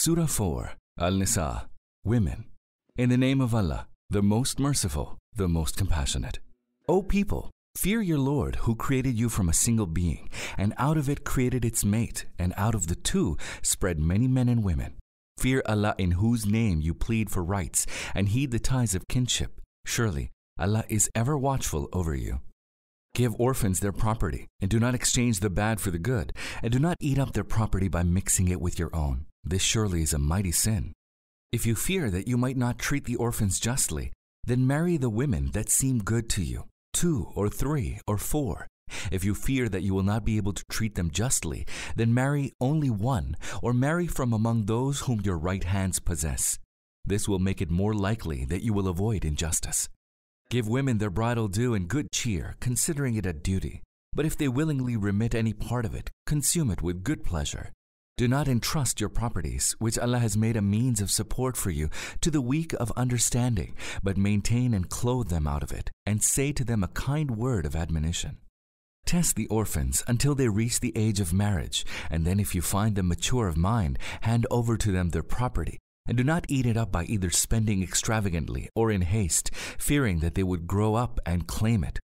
Surah 4 Al Nisa Women. In the name of Allah, the most merciful, the most compassionate. O people, fear your Lord who created you from a single being, and out of it created its mate, and out of the two spread many men and women. Fear Allah in whose name you plead for rights, and heed the ties of kinship. Surely Allah is ever watchful over you. Give orphans their property, and do not exchange the bad for the good, and do not eat up their property by mixing it with your own. This surely is a mighty sin. If you fear that you might not treat the orphans justly, then marry the women that seem good to you, two or three or four. If you fear that you will not be able to treat them justly, then marry only one, or marry from among those whom your right hands possess. This will make it more likely that you will avoid injustice. Give women their bridal due in good cheer, considering it a duty. But if they willingly remit any part of it, consume it with good pleasure, do not entrust your properties, which Allah has made a means of support for you, to the weak of understanding, but maintain and clothe them out of it, and say to them a kind word of admonition. Test the orphans until they reach the age of marriage, and then if you find them mature of mind, hand over to them their property, and do not eat it up by either spending extravagantly or in haste, fearing that they would grow up and claim it.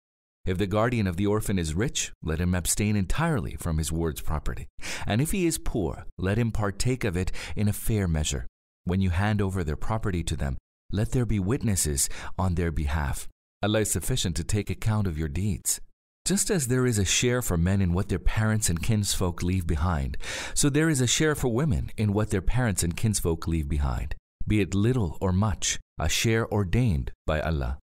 If the guardian of the orphan is rich, let him abstain entirely from his ward's property. And if he is poor, let him partake of it in a fair measure. When you hand over their property to them, let there be witnesses on their behalf. Allah is sufficient to take account of your deeds. Just as there is a share for men in what their parents and kinsfolk leave behind, so there is a share for women in what their parents and kinsfolk leave behind, be it little or much, a share ordained by Allah.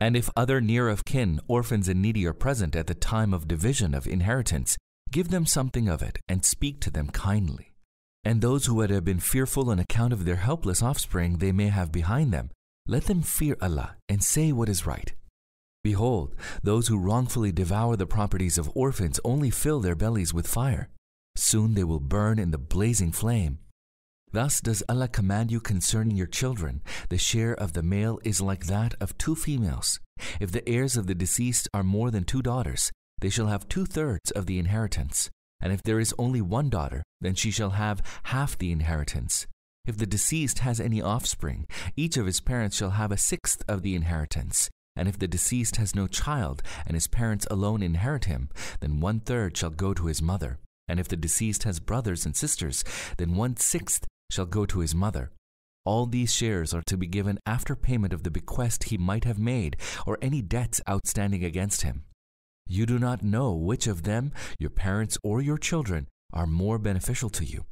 And if other near of kin, orphans, and needy are present at the time of division of inheritance, give them something of it, and speak to them kindly. And those who would have been fearful on account of their helpless offspring they may have behind them, let them fear Allah and say what is right. Behold, those who wrongfully devour the properties of orphans only fill their bellies with fire. Soon they will burn in the blazing flame, Thus does Allah command you concerning your children, the share of the male is like that of two females. If the heirs of the deceased are more than two daughters, they shall have two thirds of the inheritance. And if there is only one daughter, then she shall have half the inheritance. If the deceased has any offspring, each of his parents shall have a sixth of the inheritance. And if the deceased has no child, and his parents alone inherit him, then one third shall go to his mother. And if the deceased has brothers and sisters, then one sixth shall go to his mother. All these shares are to be given after payment of the bequest he might have made or any debts outstanding against him. You do not know which of them, your parents or your children, are more beneficial to you.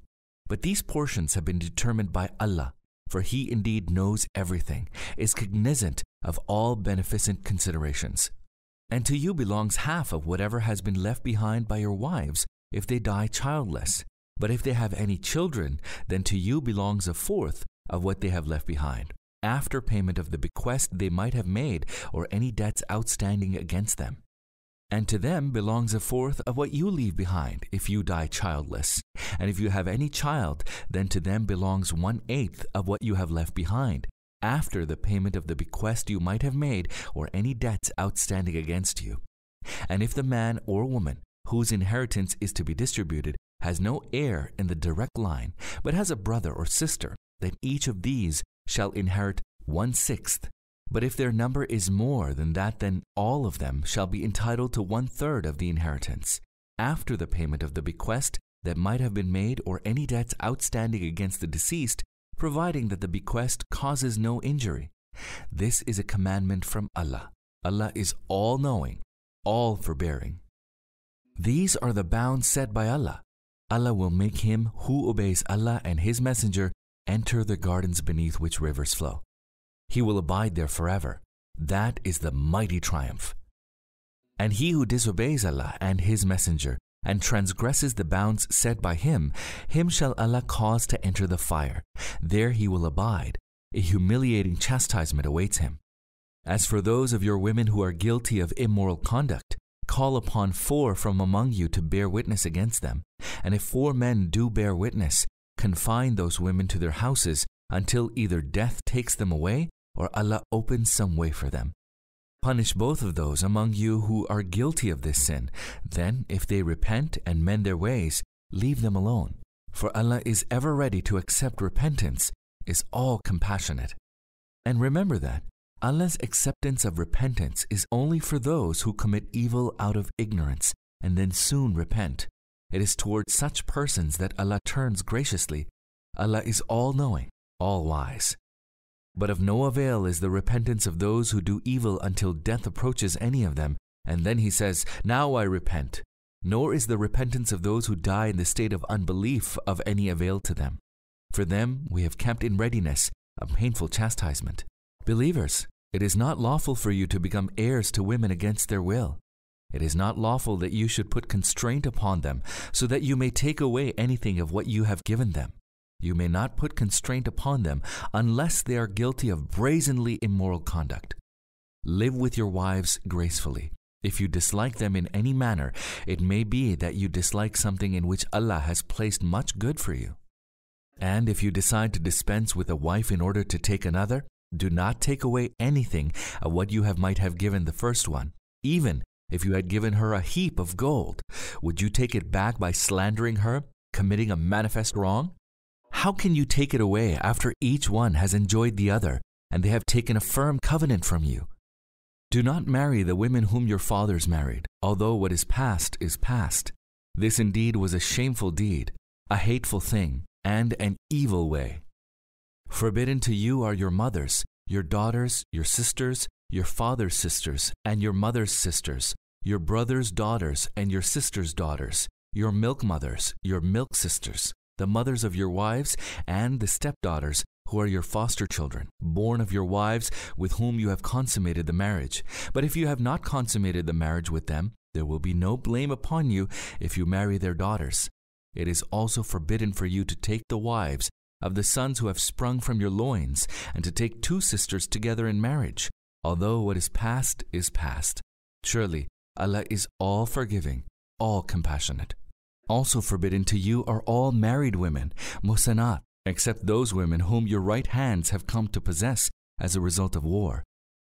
But these portions have been determined by Allah, for He indeed knows everything, is cognizant of all beneficent considerations. And to you belongs half of whatever has been left behind by your wives if they die childless, but if they have any children, then to you belongs a fourth of what they have left behind, after payment of the bequest they might have made or any debts outstanding against them. And to them belongs a fourth of what you leave behind if you die childless. And if you have any child, then to them belongs one eighth of what you have left behind, after the payment of the bequest you might have made or any debts outstanding against you. And if the man or woman whose inheritance is to be distributed has no heir in the direct line, but has a brother or sister, then each of these shall inherit one sixth. But if their number is more than that, then all of them shall be entitled to one third of the inheritance, after the payment of the bequest that might have been made or any debts outstanding against the deceased, providing that the bequest causes no injury. This is a commandment from Allah. Allah is all knowing, all forbearing. These are the bounds set by Allah Allah will make him who obeys Allah and His Messenger enter the gardens beneath which rivers flow. He will abide there forever. That is the mighty triumph. And he who disobeys Allah and His Messenger and transgresses the bounds set by him, him shall Allah cause to enter the fire. There he will abide. A humiliating chastisement awaits him. As for those of your women who are guilty of immoral conduct, call upon four from among you to bear witness against them. And if four men do bear witness, confine those women to their houses until either death takes them away or Allah opens some way for them. Punish both of those among you who are guilty of this sin. Then, if they repent and mend their ways, leave them alone. For Allah is ever ready to accept repentance, is all compassionate. And remember that Allah's acceptance of repentance is only for those who commit evil out of ignorance and then soon repent. It is towards such persons that Allah turns graciously. Allah is all knowing, all wise. But of no avail is the repentance of those who do evil until death approaches any of them, and then he says, Now I repent. Nor is the repentance of those who die in the state of unbelief of any avail to them. For them we have kept in readiness a painful chastisement. Believers, it is not lawful for you to become heirs to women against their will. It is not lawful that you should put constraint upon them, so that you may take away anything of what you have given them. You may not put constraint upon them unless they are guilty of brazenly immoral conduct. Live with your wives gracefully. If you dislike them in any manner, it may be that you dislike something in which Allah has placed much good for you. And if you decide to dispense with a wife in order to take another, do not take away anything of uh, what you have might have given the first one, even if you had given her a heap of gold. Would you take it back by slandering her, committing a manifest wrong? How can you take it away after each one has enjoyed the other, and they have taken a firm covenant from you? Do not marry the women whom your fathers married, although what is past is past. This indeed was a shameful deed, a hateful thing, and an evil way. Forbidden to you are your mothers, your daughters, your sisters, your father's sisters, and your mother's sisters, your brother's daughters, and your sister's daughters, your milk mothers, your milk sisters, the mothers of your wives, and the stepdaughters who are your foster children, born of your wives with whom you have consummated the marriage. But if you have not consummated the marriage with them, there will be no blame upon you if you marry their daughters. It is also forbidden for you to take the wives of the sons who have sprung from your loins, and to take two sisters together in marriage, although what is past is past. Surely Allah is all forgiving, all compassionate. Also forbidden to you are all married women, musanat, except those women whom your right hands have come to possess as a result of war.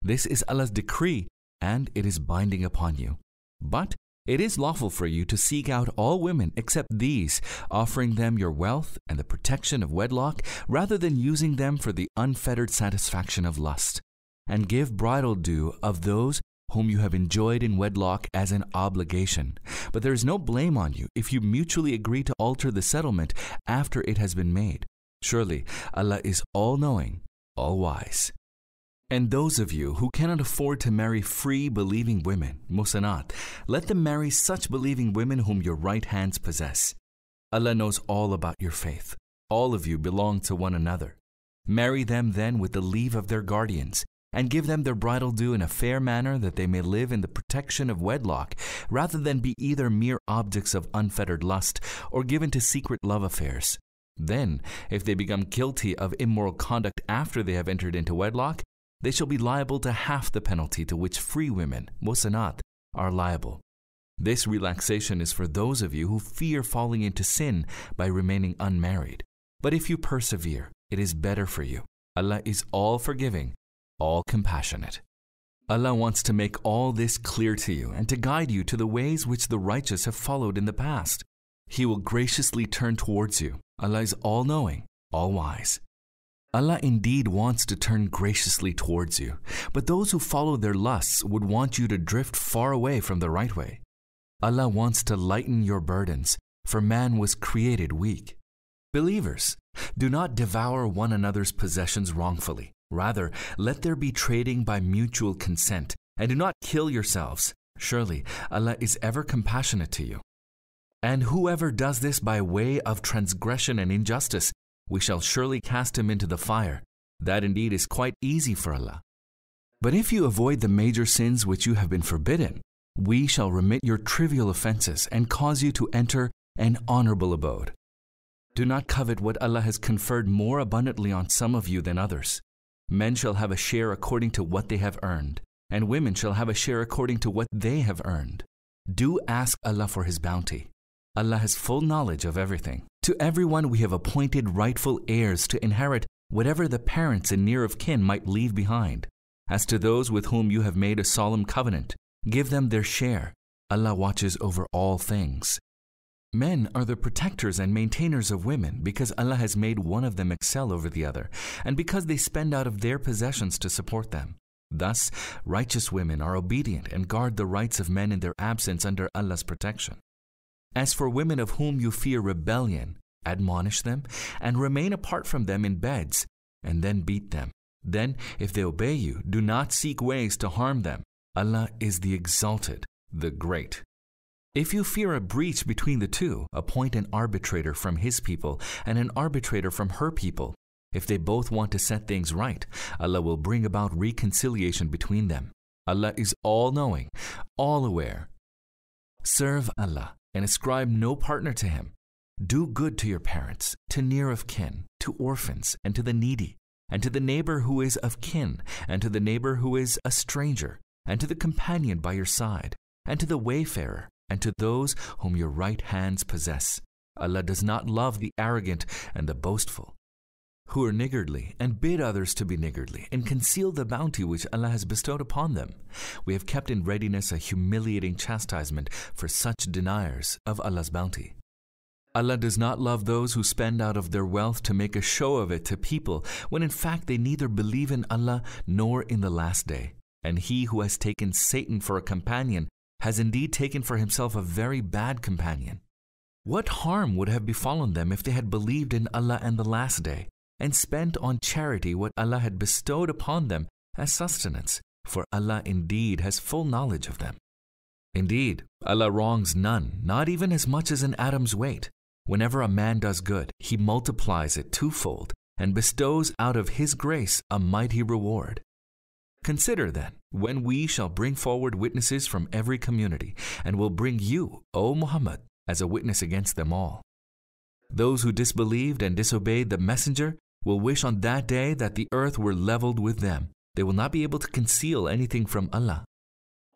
This is Allah's decree, and it is binding upon you. But it is lawful for you to seek out all women except these, offering them your wealth and the protection of wedlock, rather than using them for the unfettered satisfaction of lust. And give bridal due of those whom you have enjoyed in wedlock as an obligation. But there is no blame on you if you mutually agree to alter the settlement after it has been made. Surely Allah is all knowing, all wise. And those of you who cannot afford to marry free believing women, musanat, let them marry such believing women whom your right hands possess. Allah knows all about your faith. All of you belong to one another. Marry them then with the leave of their guardians, and give them their bridal due in a fair manner that they may live in the protection of wedlock, rather than be either mere objects of unfettered lust or given to secret love affairs. Then, if they become guilty of immoral conduct after they have entered into wedlock, they shall be liable to half the penalty to which free women, musanat, are liable. This relaxation is for those of you who fear falling into sin by remaining unmarried. But if you persevere, it is better for you. Allah is all forgiving, all compassionate. Allah wants to make all this clear to you and to guide you to the ways which the righteous have followed in the past. He will graciously turn towards you. Allah is all knowing, all wise. Allah indeed wants to turn graciously towards you, but those who follow their lusts would want you to drift far away from the right way. Allah wants to lighten your burdens, for man was created weak. Believers, do not devour one another's possessions wrongfully. Rather, let there be trading by mutual consent, and do not kill yourselves. Surely, Allah is ever compassionate to you. And whoever does this by way of transgression and injustice, we shall surely cast him into the fire. That indeed is quite easy for Allah. But if you avoid the major sins which you have been forbidden, we shall remit your trivial offenses and cause you to enter an honorable abode. Do not covet what Allah has conferred more abundantly on some of you than others. Men shall have a share according to what they have earned, and women shall have a share according to what they have earned. Do ask Allah for His bounty. Allah has full knowledge of everything. To everyone we have appointed rightful heirs to inherit whatever the parents and near of kin might leave behind. As to those with whom you have made a solemn covenant, give them their share. Allah watches over all things. Men are the protectors and maintainers of women because Allah has made one of them excel over the other, and because they spend out of their possessions to support them. Thus, righteous women are obedient and guard the rights of men in their absence under Allah's protection. As for women of whom you fear rebellion, admonish them, and remain apart from them in beds, and then beat them. Then, if they obey you, do not seek ways to harm them. Allah is the Exalted, the Great. If you fear a breach between the two, appoint an arbitrator from his people and an arbitrator from her people. If they both want to set things right, Allah will bring about reconciliation between them. Allah is all knowing, all aware. Serve Allah and ascribe no partner to him. Do good to your parents, to near of kin, to orphans, and to the needy, and to the neighbor who is of kin, and to the neighbor who is a stranger, and to the companion by your side, and to the wayfarer, and to those whom your right hands possess. Allah does not love the arrogant and the boastful who are niggardly, and bid others to be niggardly, and conceal the bounty which Allah has bestowed upon them. We have kept in readiness a humiliating chastisement for such deniers of Allah's bounty. Allah does not love those who spend out of their wealth to make a show of it to people, when in fact they neither believe in Allah nor in the last day. And he who has taken Satan for a companion has indeed taken for himself a very bad companion. What harm would have befallen them if they had believed in Allah and the last day? and spent on charity what Allah had bestowed upon them as sustenance, for Allah indeed has full knowledge of them. Indeed, Allah wrongs none, not even as much as an atom's weight. Whenever a man does good, he multiplies it twofold and bestows out of his grace a mighty reward. Consider then when we shall bring forward witnesses from every community, and will bring you, O Muhammad, as a witness against them all. Those who disbelieved and disobeyed the Messenger will wish on that day that the earth were leveled with them. They will not be able to conceal anything from Allah.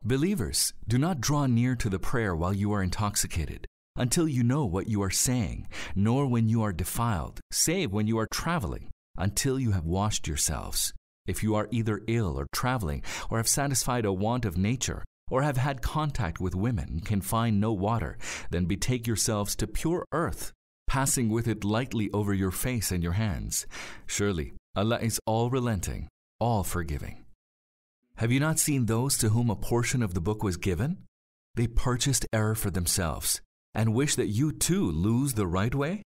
Believers, do not draw near to the prayer while you are intoxicated, until you know what you are saying, nor when you are defiled, save when you are traveling, until you have washed yourselves. If you are either ill or traveling, or have satisfied a want of nature, or have had contact with women, and can find no water, then betake yourselves to pure earth passing with it lightly over your face and your hands. Surely Allah is all relenting, all forgiving. Have you not seen those to whom a portion of the book was given? They purchased error for themselves and wish that you too lose the right way?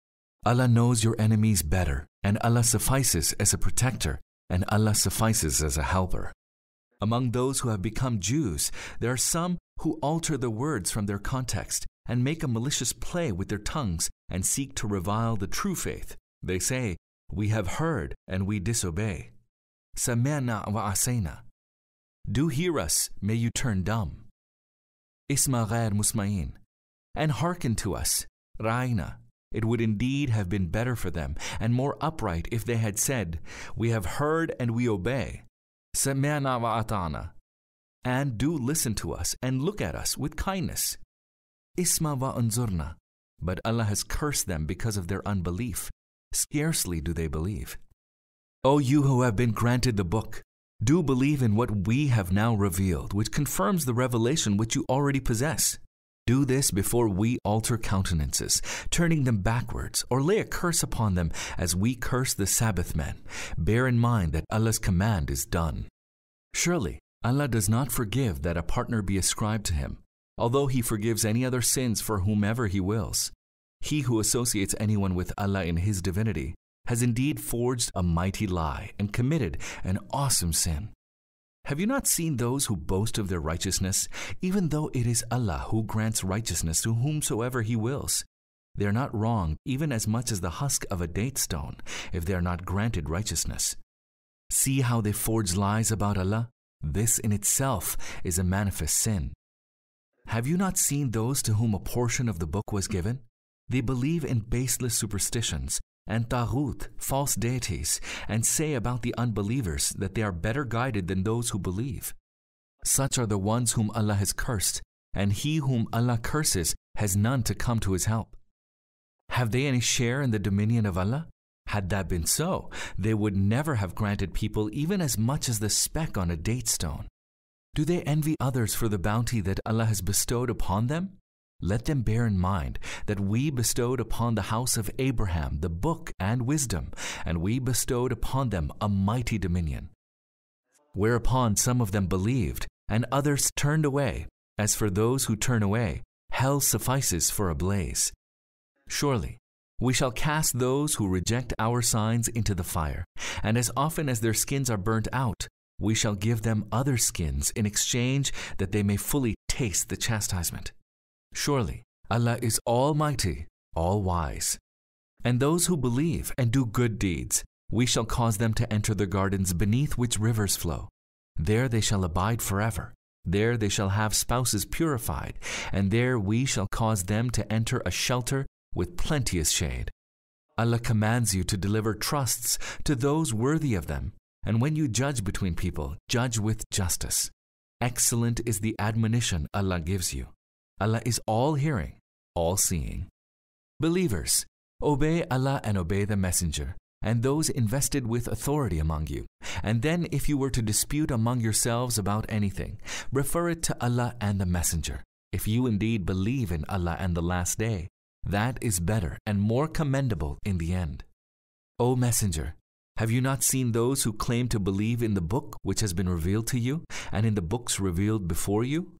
Allah knows your enemies better, and Allah suffices as a protector, and Allah suffices as a helper. Among those who have become Jews, there are some who alter the words from their context and make a malicious play with their tongues, and seek to revile the true faith. They say, We have heard, and we disobey. Samena wa asena. Do hear us, may you turn dumb. Isma musmain. And hearken to us, Raina. It would indeed have been better for them, and more upright if they had said, We have heard and we obey. Samena wa atana. And do listen to us, and look at us with kindness. Isma wa anzurna. But Allah has cursed them because of their unbelief. Scarcely do they believe. O you who have been granted the book, do believe in what we have now revealed, which confirms the revelation which you already possess. Do this before we alter countenances, turning them backwards, or lay a curse upon them as we curse the Sabbath men. Bear in mind that Allah's command is done. Surely, Allah does not forgive that a partner be ascribed to him, although he forgives any other sins for whomever he wills. He who associates anyone with Allah in his divinity has indeed forged a mighty lie and committed an awesome sin. Have you not seen those who boast of their righteousness, even though it is Allah who grants righteousness to whomsoever He wills? They are not wronged even as much as the husk of a date stone if they are not granted righteousness. See how they forge lies about Allah? This in itself is a manifest sin. Have you not seen those to whom a portion of the book was given? They believe in baseless superstitions and ta'ruth, false deities, and say about the unbelievers that they are better guided than those who believe. Such are the ones whom Allah has cursed, and he whom Allah curses has none to come to his help. Have they any share in the dominion of Allah? Had that been so, they would never have granted people even as much as the speck on a date stone. Do they envy others for the bounty that Allah has bestowed upon them? Let them bear in mind that we bestowed upon the house of Abraham the book and wisdom, and we bestowed upon them a mighty dominion. Whereupon some of them believed, and others turned away. As for those who turn away, hell suffices for a blaze. Surely, we shall cast those who reject our signs into the fire, and as often as their skins are burnt out, we shall give them other skins in exchange that they may fully taste the chastisement. Surely Allah is Almighty, All Wise. And those who believe and do good deeds, we shall cause them to enter the gardens beneath which rivers flow. There they shall abide forever. There they shall have spouses purified, and there we shall cause them to enter a shelter with plenteous shade. Allah commands you to deliver trusts to those worthy of them and when you judge between people, judge with justice. Excellent is the admonition Allah gives you. Allah is all hearing, all seeing. Believers, obey Allah and obey the Messenger, and those invested with authority among you. And then, if you were to dispute among yourselves about anything, refer it to Allah and the Messenger. If you indeed believe in Allah and the Last Day, that is better and more commendable in the end. O Messenger, have you not seen those who claim to believe in the book which has been revealed to you, and in the books revealed before you,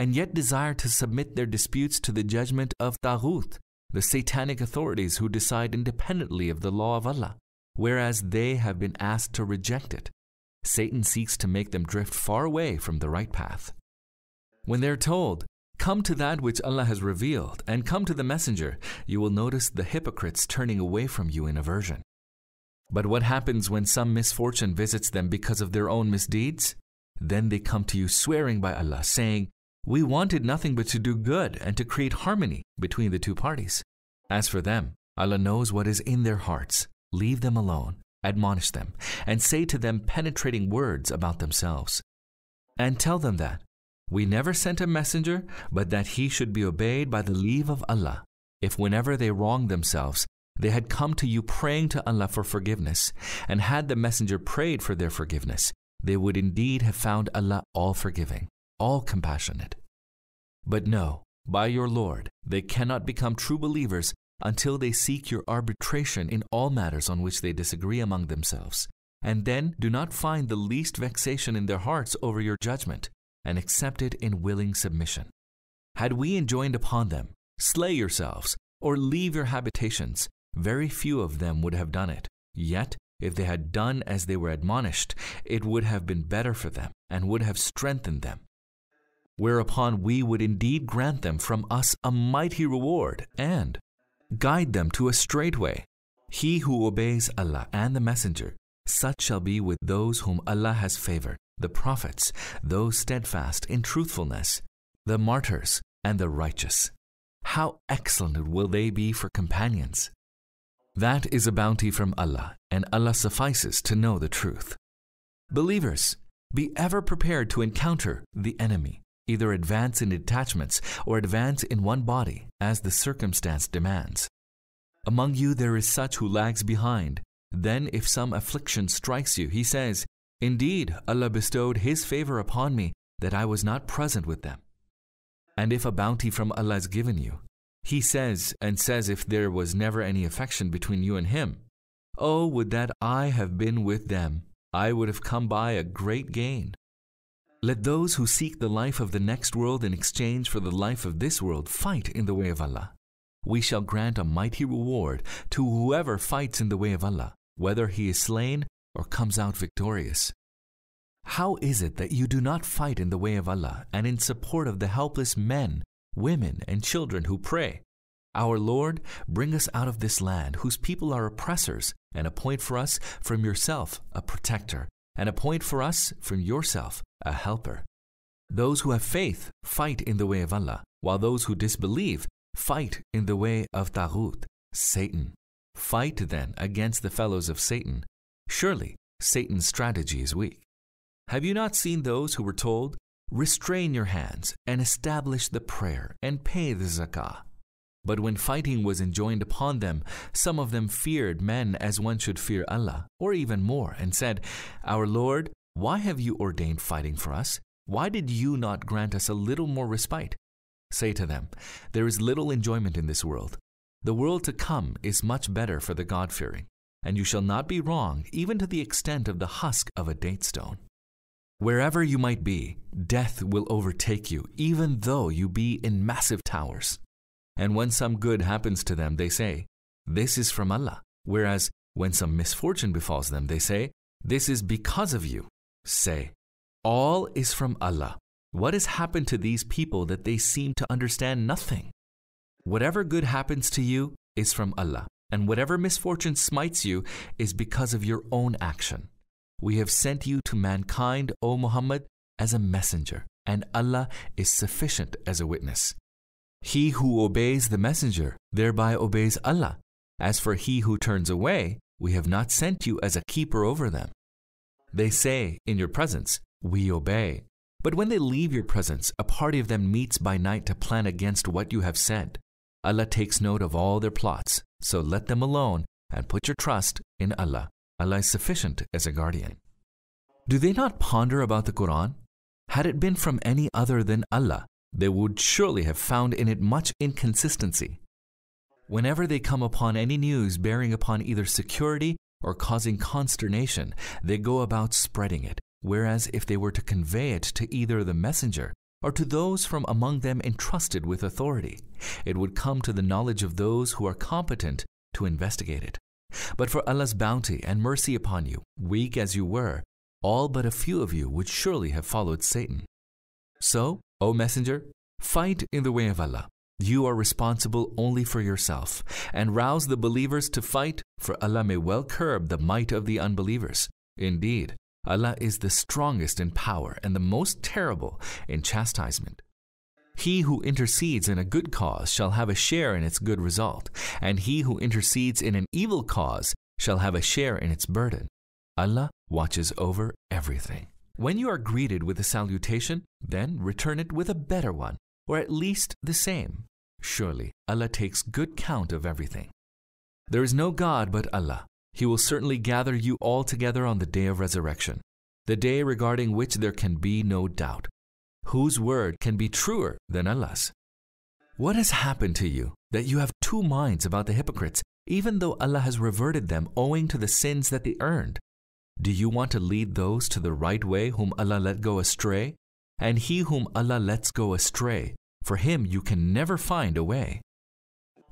and yet desire to submit their disputes to the judgment of Taghut, the satanic authorities who decide independently of the law of Allah, whereas they have been asked to reject it? Satan seeks to make them drift far away from the right path. When they are told, Come to that which Allah has revealed, and come to the Messenger, you will notice the hypocrites turning away from you in aversion. But what happens when some misfortune visits them because of their own misdeeds? Then they come to you swearing by Allah, saying, We wanted nothing but to do good and to create harmony between the two parties. As for them, Allah knows what is in their hearts. Leave them alone, admonish them, and say to them penetrating words about themselves. And tell them that we never sent a messenger, but that he should be obeyed by the leave of Allah, if whenever they wrong themselves, they had come to you praying to Allah for forgiveness, and had the Messenger prayed for their forgiveness, they would indeed have found Allah all forgiving, all compassionate. But no, by your Lord, they cannot become true believers until they seek your arbitration in all matters on which they disagree among themselves, and then do not find the least vexation in their hearts over your judgment, and accept it in willing submission. Had we enjoined upon them, Slay yourselves, or leave your habitations, very few of them would have done it. Yet, if they had done as they were admonished, it would have been better for them and would have strengthened them. Whereupon we would indeed grant them from us a mighty reward and guide them to a straight way. He who obeys Allah and the Messenger, such shall be with those whom Allah has favored, the prophets, those steadfast in truthfulness, the martyrs, and the righteous. How excellent will they be for companions! That is a bounty from Allah, and Allah suffices to know the truth. Believers, be ever prepared to encounter the enemy, either advance in detachments or advance in one body, as the circumstance demands. Among you there is such who lags behind. Then, if some affliction strikes you, he says, Indeed, Allah bestowed His favor upon me that I was not present with them. And if a bounty from Allah is given you, he says, and says, if there was never any affection between you and him, oh, would that I have been with them! I would have come by a great gain. Let those who seek the life of the next world in exchange for the life of this world fight in the way of Allah. We shall grant a mighty reward to whoever fights in the way of Allah, whether he is slain or comes out victorious. How is it that you do not fight in the way of Allah and in support of the helpless men women, and children who pray, Our Lord, bring us out of this land, whose people are oppressors, and appoint for us from yourself a protector, and appoint for us from yourself a helper. Those who have faith fight in the way of Allah, while those who disbelieve fight in the way of Taghut, Satan. Fight then against the fellows of Satan. Surely Satan's strategy is weak. Have you not seen those who were told, Restrain your hands and establish the prayer and pay the zakah. But when fighting was enjoined upon them, some of them feared men as one should fear Allah, or even more, and said, Our Lord, why have you ordained fighting for us? Why did you not grant us a little more respite? Say to them, There is little enjoyment in this world. The world to come is much better for the God fearing, and you shall not be wrong even to the extent of the husk of a date stone. Wherever you might be, death will overtake you, even though you be in massive towers. And when some good happens to them, they say, This is from Allah. Whereas when some misfortune befalls them, they say, This is because of you. Say, All is from Allah. What has happened to these people that they seem to understand nothing? Whatever good happens to you is from Allah, and whatever misfortune smites you is because of your own action. We have sent you to mankind, O Muhammad, as a messenger, and Allah is sufficient as a witness. He who obeys the messenger thereby obeys Allah. As for he who turns away, we have not sent you as a keeper over them. They say, In your presence, we obey. But when they leave your presence, a party of them meets by night to plan against what you have said. Allah takes note of all their plots, so let them alone and put your trust in Allah. Allah is sufficient as a guardian. Do they not ponder about the Quran? Had it been from any other than Allah, they would surely have found in it much inconsistency. Whenever they come upon any news bearing upon either security or causing consternation, they go about spreading it, whereas if they were to convey it to either the messenger or to those from among them entrusted with authority, it would come to the knowledge of those who are competent to investigate it. But for Allah's bounty and mercy upon you, weak as you were, all but a few of you would surely have followed Satan. So, O Messenger, fight in the way of Allah. You are responsible only for yourself, and rouse the believers to fight, for Allah may well curb the might of the unbelievers. Indeed, Allah is the strongest in power and the most terrible in chastisement. He who intercedes in a good cause shall have a share in its good result, and he who intercedes in an evil cause shall have a share in its burden. Allah watches over everything. When you are greeted with a salutation, then return it with a better one, or at least the same. Surely Allah takes good count of everything. There is no God but Allah. He will certainly gather you all together on the day of resurrection, the day regarding which there can be no doubt. Whose word can be truer than Allah's? What has happened to you that you have two minds about the hypocrites, even though Allah has reverted them owing to the sins that they earned? Do you want to lead those to the right way whom Allah let go astray? And he whom Allah lets go astray, for him you can never find a way.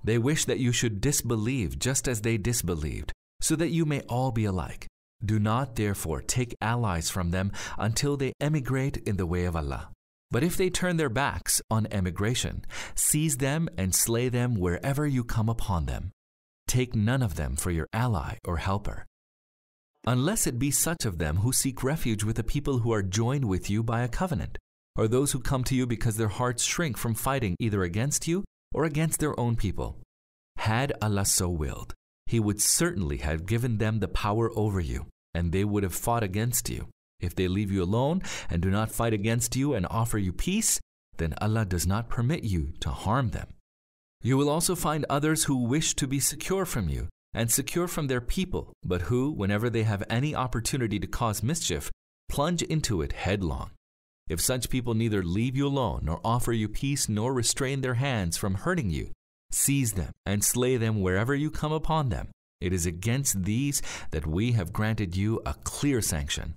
They wish that you should disbelieve just as they disbelieved, so that you may all be alike. Do not, therefore, take allies from them until they emigrate in the way of Allah. But if they turn their backs on emigration, seize them and slay them wherever you come upon them. Take none of them for your ally or helper. Unless it be such of them who seek refuge with a people who are joined with you by a covenant, or those who come to you because their hearts shrink from fighting either against you or against their own people. Had Allah so willed, He would certainly have given them the power over you, and they would have fought against you. If they leave you alone and do not fight against you and offer you peace, then Allah does not permit you to harm them. You will also find others who wish to be secure from you and secure from their people, but who, whenever they have any opportunity to cause mischief, plunge into it headlong. If such people neither leave you alone nor offer you peace nor restrain their hands from hurting you, seize them and slay them wherever you come upon them. It is against these that we have granted you a clear sanction.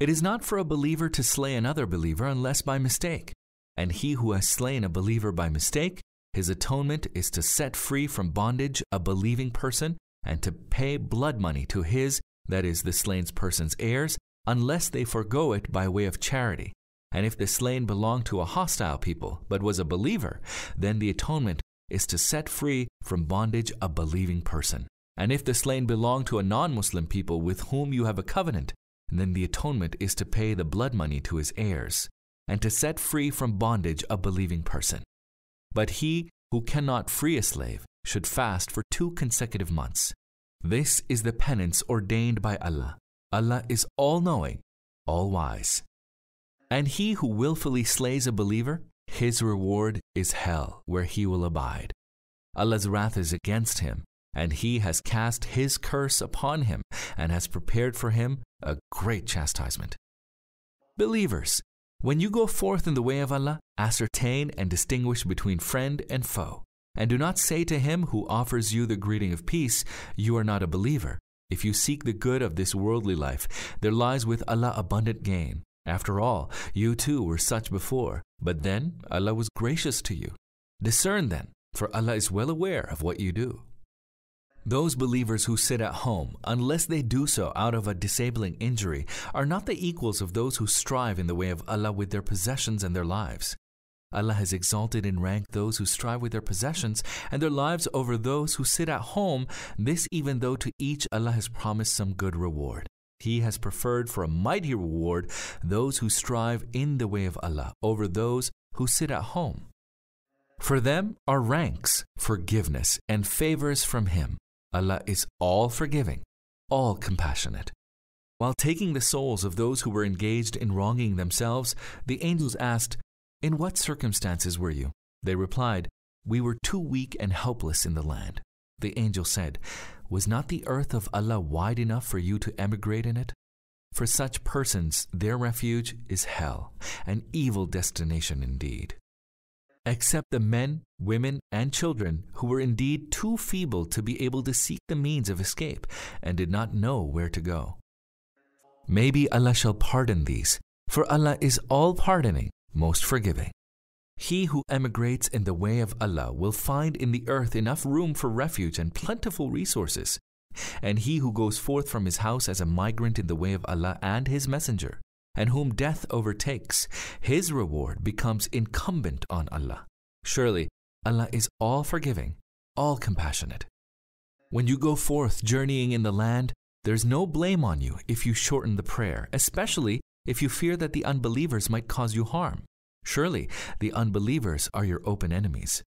It is not for a believer to slay another believer unless by mistake. And he who has slain a believer by mistake, his atonement is to set free from bondage a believing person and to pay blood money to his, that is, the slain person's heirs, unless they forego it by way of charity. And if the slain belonged to a hostile people, but was a believer, then the atonement is to set free from bondage a believing person. And if the slain belonged to a non Muslim people with whom you have a covenant, then the atonement is to pay the blood money to his heirs and to set free from bondage a believing person. But he who cannot free a slave should fast for two consecutive months. This is the penance ordained by Allah. Allah is all knowing, all wise. And he who wilfully slays a believer, his reward is hell, where he will abide. Allah's wrath is against him, and he has cast his curse upon him and has prepared for him a great chastisement. Believers, when you go forth in the way of Allah, ascertain and distinguish between friend and foe, and do not say to him who offers you the greeting of peace, You are not a believer. If you seek the good of this worldly life, there lies with Allah abundant gain. After all, you too were such before, but then Allah was gracious to you. Discern then, for Allah is well aware of what you do. Those believers who sit at home, unless they do so out of a disabling injury, are not the equals of those who strive in the way of Allah with their possessions and their lives. Allah has exalted in rank those who strive with their possessions and their lives over those who sit at home, this even though to each Allah has promised some good reward. He has preferred for a mighty reward those who strive in the way of Allah over those who sit at home. For them are ranks, forgiveness, and favors from Him. Allah is all forgiving, all compassionate. While taking the souls of those who were engaged in wronging themselves, the angels asked, In what circumstances were you? They replied, We were too weak and helpless in the land. The angel said, Was not the earth of Allah wide enough for you to emigrate in it? For such persons, their refuge is hell, an evil destination indeed except the men, women, and children, who were indeed too feeble to be able to seek the means of escape and did not know where to go. Maybe Allah shall pardon these, for Allah is all pardoning, most forgiving. He who emigrates in the way of Allah will find in the earth enough room for refuge and plentiful resources. And he who goes forth from his house as a migrant in the way of Allah and His Messenger and whom death overtakes, his reward becomes incumbent on Allah. Surely, Allah is all forgiving, all compassionate. When you go forth journeying in the land, there's no blame on you if you shorten the prayer, especially if you fear that the unbelievers might cause you harm. Surely, the unbelievers are your open enemies.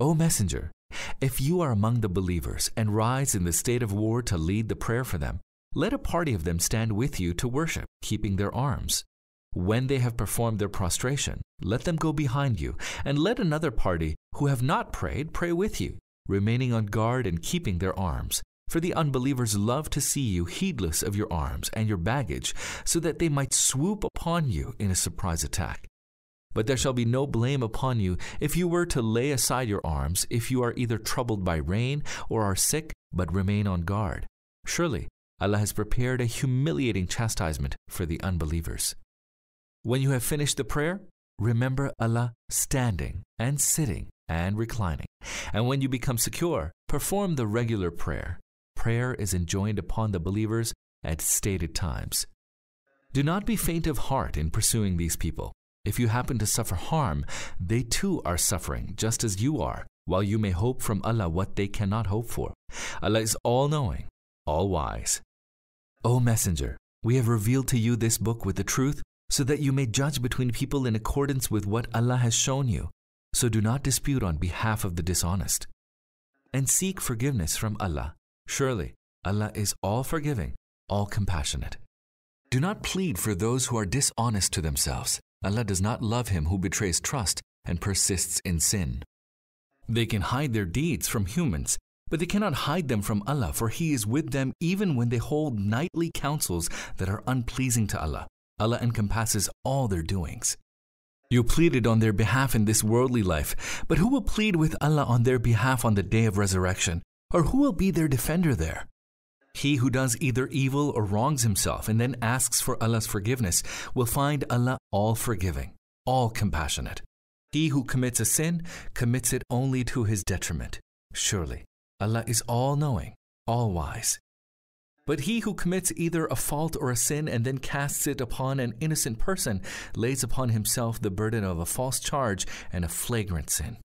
O Messenger, if you are among the believers and rise in the state of war to lead the prayer for them, let a party of them stand with you to worship, keeping their arms. When they have performed their prostration, let them go behind you, and let another party, who have not prayed, pray with you, remaining on guard and keeping their arms. For the unbelievers love to see you heedless of your arms and your baggage, so that they might swoop upon you in a surprise attack. But there shall be no blame upon you if you were to lay aside your arms, if you are either troubled by rain or are sick, but remain on guard. Surely Allah has prepared a humiliating chastisement for the unbelievers. When you have finished the prayer, remember Allah standing and sitting and reclining. And when you become secure, perform the regular prayer. Prayer is enjoined upon the believers at stated times. Do not be faint of heart in pursuing these people. If you happen to suffer harm, they too are suffering, just as you are, while you may hope from Allah what they cannot hope for. Allah is all knowing, all wise. O Messenger, we have revealed to you this book with the truth, so that you may judge between people in accordance with what Allah has shown you. So do not dispute on behalf of the dishonest. And seek forgiveness from Allah. Surely, Allah is all forgiving, all compassionate. Do not plead for those who are dishonest to themselves. Allah does not love him who betrays trust and persists in sin. They can hide their deeds from humans but they cannot hide them from Allah, for He is with them even when they hold nightly councils that are unpleasing to Allah. Allah encompasses all their doings. You pleaded on their behalf in this worldly life, but who will plead with Allah on their behalf on the day of resurrection? Or who will be their defender there? He who does either evil or wrongs himself and then asks for Allah's forgiveness will find Allah all forgiving, all compassionate. He who commits a sin commits it only to his detriment. Surely Allah is all knowing, all wise. But he who commits either a fault or a sin and then casts it upon an innocent person lays upon himself the burden of a false charge and a flagrant sin.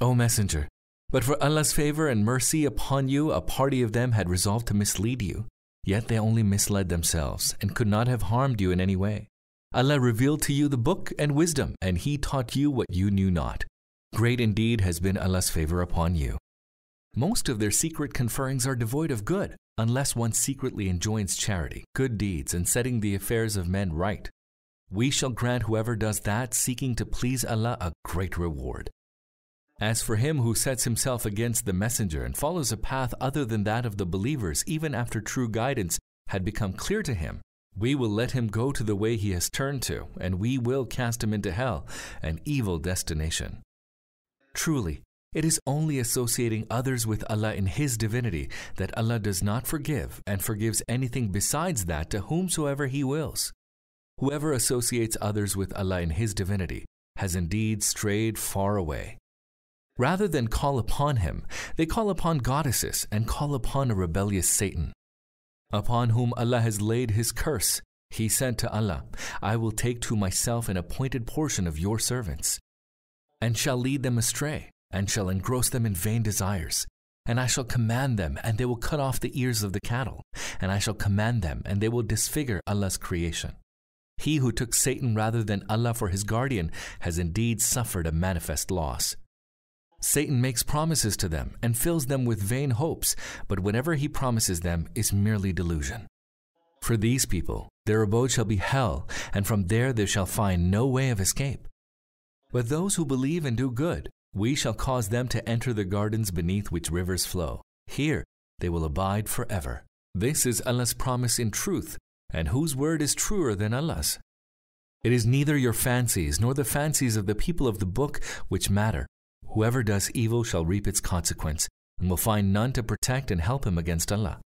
O Messenger, but for Allah's favor and mercy upon you, a party of them had resolved to mislead you, yet they only misled themselves and could not have harmed you in any way. Allah revealed to you the book and wisdom, and He taught you what you knew not. Great indeed has been Allah's favor upon you. Most of their secret conferrings are devoid of good, unless one secretly enjoins charity, good deeds, and setting the affairs of men right. We shall grant whoever does that, seeking to please Allah, a great reward. As for him who sets himself against the messenger and follows a path other than that of the believers, even after true guidance had become clear to him, we will let him go to the way he has turned to, and we will cast him into hell, an evil destination. Truly, it is only associating others with Allah in His divinity that Allah does not forgive and forgives anything besides that to whomsoever He wills. Whoever associates others with Allah in His divinity has indeed strayed far away. Rather than call upon Him, they call upon goddesses and call upon a rebellious Satan. Upon whom Allah has laid His curse, He said to Allah, I will take to myself an appointed portion of your servants, and shall lead them astray and shall engross them in vain desires. And I shall command them, and they will cut off the ears of the cattle. And I shall command them, and they will disfigure Allah's creation. He who took Satan rather than Allah for his guardian has indeed suffered a manifest loss. Satan makes promises to them and fills them with vain hopes, but whatever he promises them is merely delusion. For these people, their abode shall be hell, and from there they shall find no way of escape. But those who believe and do good, we shall cause them to enter the gardens beneath which rivers flow. Here they will abide forever. This is Allah's promise in truth, and whose word is truer than Allah's? It is neither your fancies nor the fancies of the people of the book which matter. Whoever does evil shall reap its consequence, and will find none to protect and help him against Allah.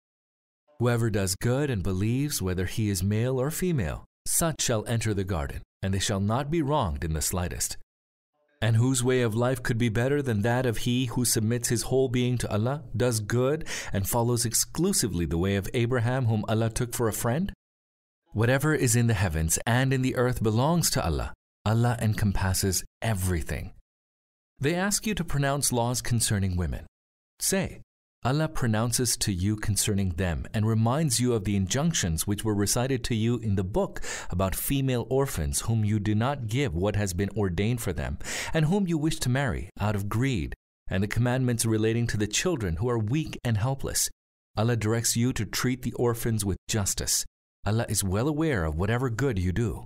Whoever does good and believes, whether he is male or female, such shall enter the garden, and they shall not be wronged in the slightest. And whose way of life could be better than that of he who submits his whole being to Allah, does good, and follows exclusively the way of Abraham, whom Allah took for a friend? Whatever is in the heavens and in the earth belongs to Allah. Allah encompasses everything. They ask you to pronounce laws concerning women. Say, Allah pronounces to you concerning them and reminds you of the injunctions which were recited to you in the book about female orphans whom you do not give what has been ordained for them and whom you wish to marry out of greed, and the commandments relating to the children who are weak and helpless. Allah directs you to treat the orphans with justice. Allah is well aware of whatever good you do.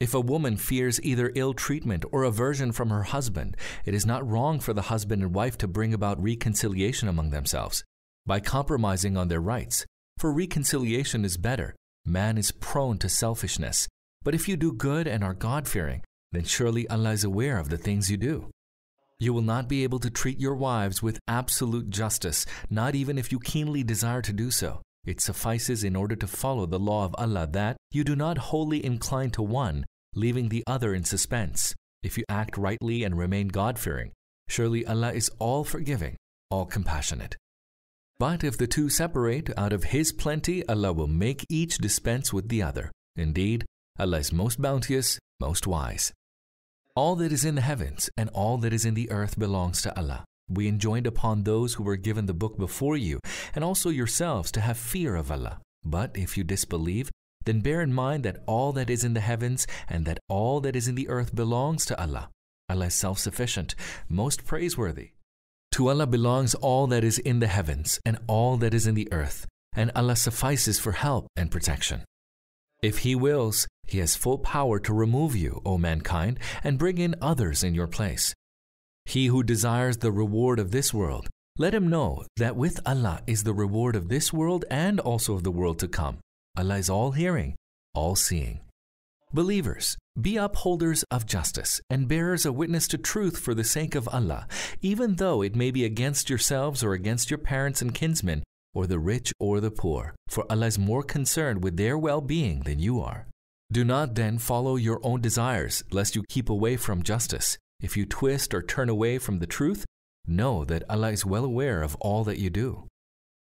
If a woman fears either ill treatment or aversion from her husband, it is not wrong for the husband and wife to bring about reconciliation among themselves by compromising on their rights. For reconciliation is better. Man is prone to selfishness. But if you do good and are God fearing, then surely Allah is aware of the things you do. You will not be able to treat your wives with absolute justice, not even if you keenly desire to do so. It suffices in order to follow the law of Allah that you do not wholly incline to one, leaving the other in suspense, if you act rightly and remain God fearing. Surely Allah is all forgiving, all compassionate. But if the two separate, out of His plenty, Allah will make each dispense with the other. Indeed, Allah is most bounteous, most wise. All that is in the heavens and all that is in the earth belongs to Allah. We enjoined upon those who were given the book before you, and also yourselves, to have fear of Allah. But if you disbelieve, then bear in mind that all that is in the heavens and that all that is in the earth belongs to Allah. Allah is self sufficient, most praiseworthy. To Allah belongs all that is in the heavens and all that is in the earth, and Allah suffices for help and protection. If He wills, He has full power to remove you, O mankind, and bring in others in your place. He who desires the reward of this world, let him know that with Allah is the reward of this world and also of the world to come. Allah is all hearing, all seeing. Believers, be upholders of justice and bearers of witness to truth for the sake of Allah, even though it may be against yourselves or against your parents and kinsmen, or the rich or the poor, for Allah is more concerned with their well being than you are. Do not then follow your own desires, lest you keep away from justice. If you twist or turn away from the truth, know that Allah is well aware of all that you do.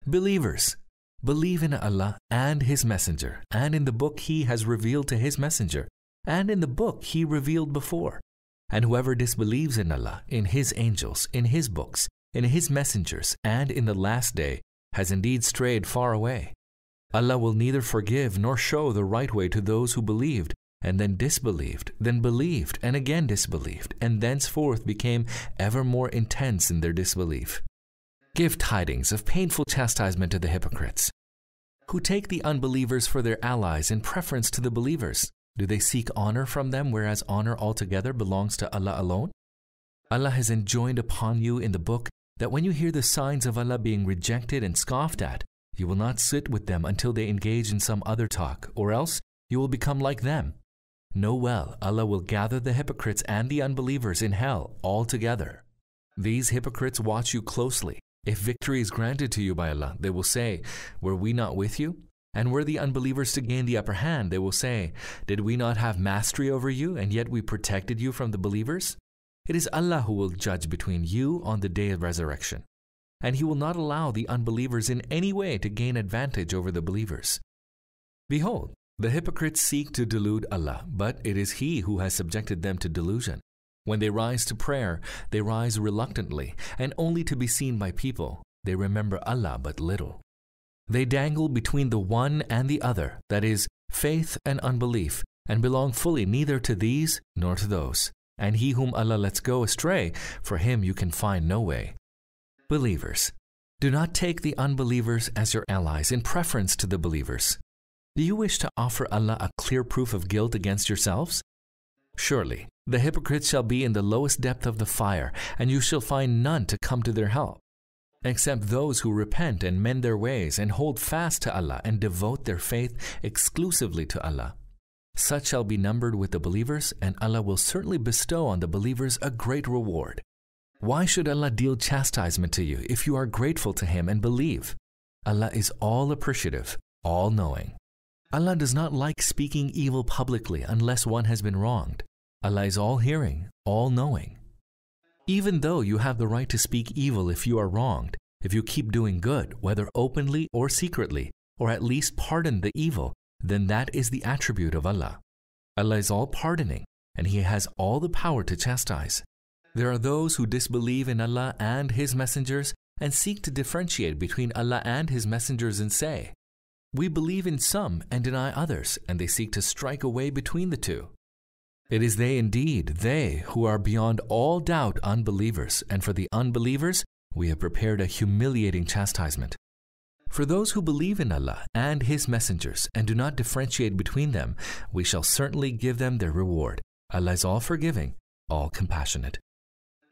Believers, believe in Allah and His Messenger, and in the book He has revealed to His Messenger, and in the book He revealed before. And whoever disbelieves in Allah, in His angels, in His books, in His messengers, and in the last day, has indeed strayed far away. Allah will neither forgive nor show the right way to those who believed and then disbelieved, then believed, and again disbelieved, and thenceforth became ever more intense in their disbelief. Give tidings of painful chastisement to the hypocrites, who take the unbelievers for their allies in preference to the believers. Do they seek honor from them, whereas honor altogether belongs to Allah alone? Allah has enjoined upon you in the book that when you hear the signs of Allah being rejected and scoffed at, you will not sit with them until they engage in some other talk, or else you will become like them, Know well, Allah will gather the hypocrites and the unbelievers in hell all together. These hypocrites watch you closely. If victory is granted to you by Allah, they will say, Were we not with you? And were the unbelievers to gain the upper hand, they will say, Did we not have mastery over you, and yet we protected you from the believers? It is Allah who will judge between you on the day of resurrection. And He will not allow the unbelievers in any way to gain advantage over the believers. Behold, the hypocrites seek to delude Allah, but it is He who has subjected them to delusion. When they rise to prayer, they rise reluctantly, and only to be seen by people. They remember Allah but little. They dangle between the one and the other, that is, faith and unbelief, and belong fully neither to these nor to those. And he whom Allah lets go astray, for him you can find no way. Believers, do not take the unbelievers as your allies in preference to the believers. Do you wish to offer Allah a clear proof of guilt against yourselves? Surely, the hypocrites shall be in the lowest depth of the fire, and you shall find none to come to their help, except those who repent and mend their ways and hold fast to Allah and devote their faith exclusively to Allah. Such shall be numbered with the believers, and Allah will certainly bestow on the believers a great reward. Why should Allah deal chastisement to you if you are grateful to Him and believe? Allah is all appreciative, all knowing. Allah does not like speaking evil publicly unless one has been wronged. Allah is all hearing, all knowing. Even though you have the right to speak evil if you are wronged, if you keep doing good, whether openly or secretly, or at least pardon the evil, then that is the attribute of Allah. Allah is all pardoning, and He has all the power to chastise. There are those who disbelieve in Allah and His messengers and seek to differentiate between Allah and His messengers and say, we believe in some and deny others, and they seek to strike a way between the two. It is they indeed, they who are beyond all doubt unbelievers, and for the unbelievers we have prepared a humiliating chastisement. For those who believe in Allah and His messengers and do not differentiate between them, we shall certainly give them their reward. Allah is all forgiving, all compassionate.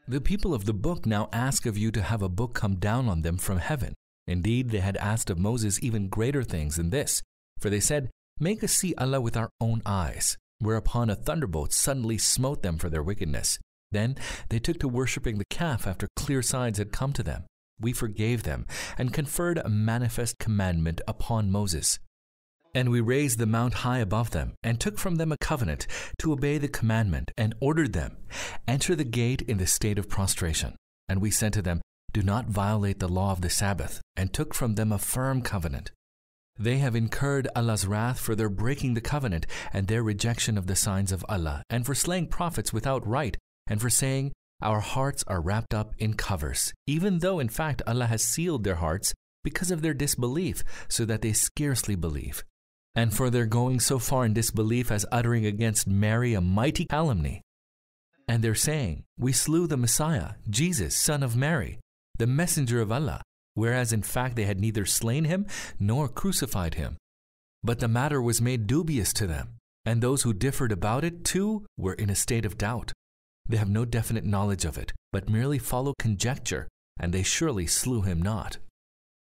The people of the book now ask of you to have a book come down on them from heaven, Indeed, they had asked of Moses even greater things than this, for they said, Make us see Allah with our own eyes. Whereupon a thunderbolt suddenly smote them for their wickedness. Then they took to worshipping the calf after clear signs had come to them. We forgave them and conferred a manifest commandment upon Moses. And we raised the mount high above them, and took from them a covenant to obey the commandment, and ordered them, Enter the gate in the state of prostration. And we said to them, do not violate the law of the Sabbath, and took from them a firm covenant. They have incurred Allah's wrath for their breaking the covenant and their rejection of the signs of Allah, and for slaying prophets without right, and for saying, Our hearts are wrapped up in covers, even though in fact Allah has sealed their hearts because of their disbelief, so that they scarcely believe. And for their going so far in disbelief as uttering against Mary a mighty calumny. And they're saying, We slew the Messiah, Jesus, son of Mary, the messenger of Allah, whereas in fact they had neither slain him nor crucified him. But the matter was made dubious to them, and those who differed about it too were in a state of doubt. They have no definite knowledge of it, but merely follow conjecture, and they surely slew him not.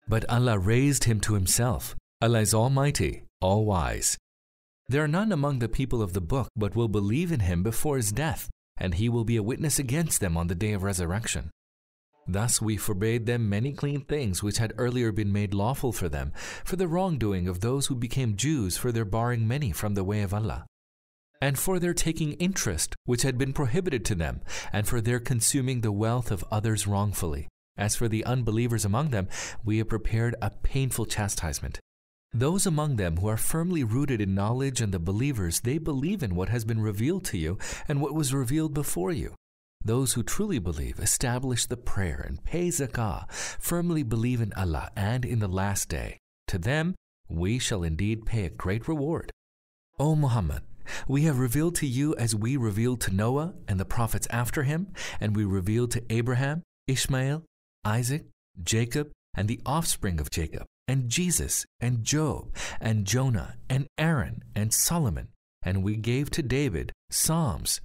But Allah raised him to himself. Allah is almighty, all wise. There are none among the people of the book but will believe in him before his death, and he will be a witness against them on the day of resurrection. Thus we forbade them many clean things which had earlier been made lawful for them, for the wrongdoing of those who became Jews for their barring many from the way of Allah, and for their taking interest which had been prohibited to them, and for their consuming the wealth of others wrongfully. As for the unbelievers among them, we have prepared a painful chastisement. Those among them who are firmly rooted in knowledge and the believers, they believe in what has been revealed to you and what was revealed before you those who truly believe, establish the prayer, and pay zakah, firmly believe in Allah and in the last day. To them, we shall indeed pay a great reward. O Muhammad, we have revealed to you as we revealed to Noah and the prophets after him, and we revealed to Abraham, Ishmael, Isaac, Jacob, and the offspring of Jacob, and Jesus, and Job, and Jonah, and Aaron, and Solomon, and we gave to David psalms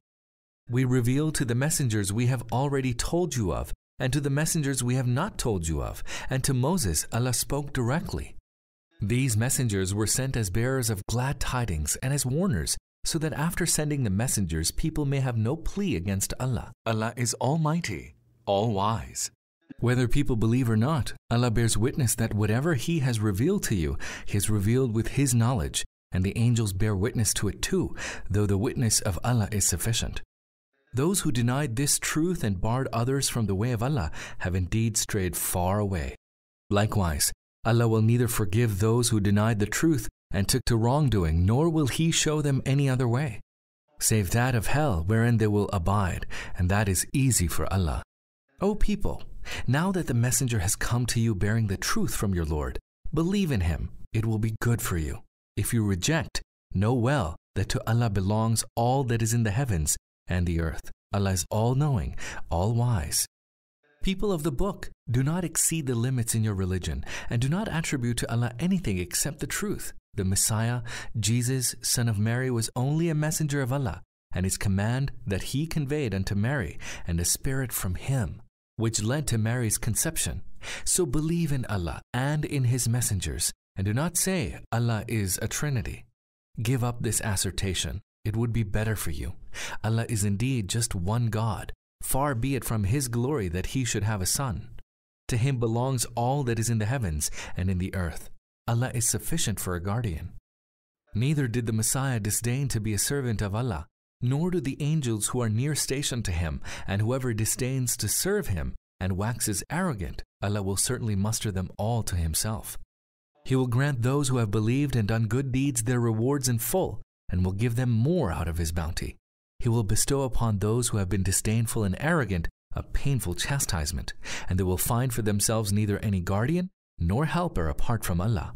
we reveal to the messengers we have already told you of, and to the messengers we have not told you of, and to Moses Allah spoke directly. These messengers were sent as bearers of glad tidings and as warners, so that after sending the messengers, people may have no plea against Allah. Allah is Almighty, All Wise. Whether people believe or not, Allah bears witness that whatever He has revealed to you, He has revealed with His knowledge, and the angels bear witness to it too, though the witness of Allah is sufficient. Those who denied this truth and barred others from the way of Allah have indeed strayed far away. Likewise, Allah will neither forgive those who denied the truth and took to wrongdoing, nor will He show them any other way, save that of hell wherein they will abide, and that is easy for Allah. O people, now that the Messenger has come to you bearing the truth from your Lord, believe in Him, it will be good for you. If you reject, know well that to Allah belongs all that is in the heavens and the earth. Allah is all knowing, all wise. People of the book, do not exceed the limits in your religion and do not attribute to Allah anything except the truth. The Messiah, Jesus, son of Mary, was only a messenger of Allah and his command that he conveyed unto Mary and a spirit from him, which led to Mary's conception. So believe in Allah and in his messengers and do not say Allah is a trinity. Give up this assertion it would be better for you. Allah is indeed just one God. Far be it from His glory that He should have a son. To Him belongs all that is in the heavens and in the earth. Allah is sufficient for a guardian. Neither did the Messiah disdain to be a servant of Allah, nor do the angels who are near stationed to Him, and whoever disdains to serve Him and waxes arrogant, Allah will certainly muster them all to Himself. He will grant those who have believed and done good deeds their rewards in full, and will give them more out of his bounty. He will bestow upon those who have been disdainful and arrogant a painful chastisement, and they will find for themselves neither any guardian nor helper apart from Allah.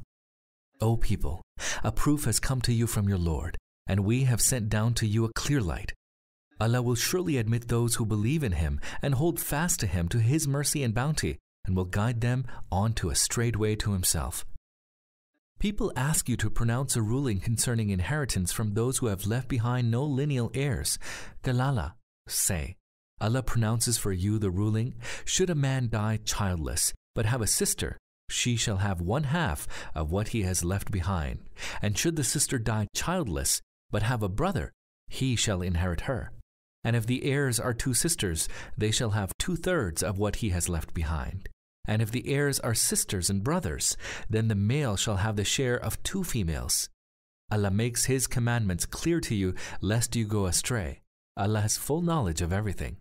O people, a proof has come to you from your Lord, and we have sent down to you a clear light. Allah will surely admit those who believe in Him and hold fast to Him to His mercy and bounty, and will guide them on to a straight way to Himself, People ask you to pronounce a ruling concerning inheritance from those who have left behind no lineal heirs. Galala, say, Allah pronounces for you the ruling should a man die childless, but have a sister, she shall have one half of what he has left behind. And should the sister die childless, but have a brother, he shall inherit her. And if the heirs are two sisters, they shall have two thirds of what he has left behind. And if the heirs are sisters and brothers, then the male shall have the share of two females. Allah makes His commandments clear to you, lest you go astray. Allah has full knowledge of everything.